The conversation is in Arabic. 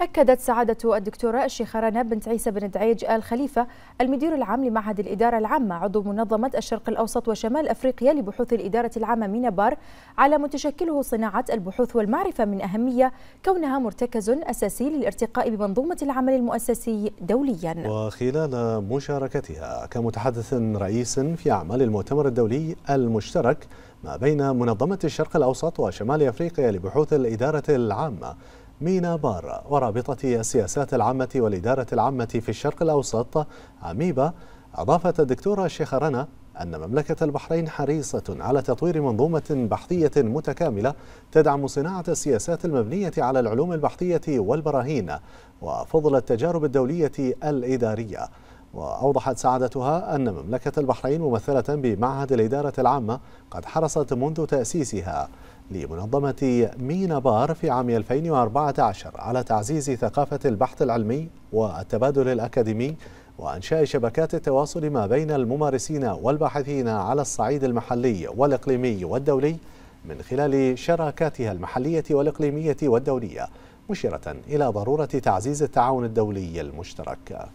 أكدت سعادة الدكتورة الشيخة رنا بنت عيسى بن دعيج آل خليفة المدير العام لمعهد الإدارة العامة عضو منظمة الشرق الأوسط وشمال أفريقيا لبحوث الإدارة العامة مينابار على متشكله صناعة البحوث والمعرفة من أهمية كونها مرتكز أساسي للارتقاء بمنظومة العمل المؤسسي دوليا وخلال مشاركتها كمتحدث رئيس في أعمال المؤتمر الدولي المشترك ما بين منظمة الشرق الأوسط وشمال أفريقيا لبحوث الإدارة العامة مينا بار ورابطة السياسات العامة والإدارة العامة في الشرق الأوسط أميبا أضافت الدكتورة شيخ رنا أن مملكة البحرين حريصة على تطوير منظومة بحثية متكاملة تدعم صناعة السياسات المبنية على العلوم البحثية والبراهين وفضل التجارب الدولية الإدارية وأوضحت سعادتها أن مملكة البحرين ممثلة بمعهد الإدارة العامة قد حرصت منذ تأسيسها لمنظمة مينا بار في عام 2014 على تعزيز ثقافة البحث العلمي والتبادل الأكاديمي وإنشاء شبكات التواصل ما بين الممارسين والباحثين على الصعيد المحلي والإقليمي والدولي من خلال شراكاتها المحلية والإقليمية والدولية مشيرة إلى ضرورة تعزيز التعاون الدولي المشترك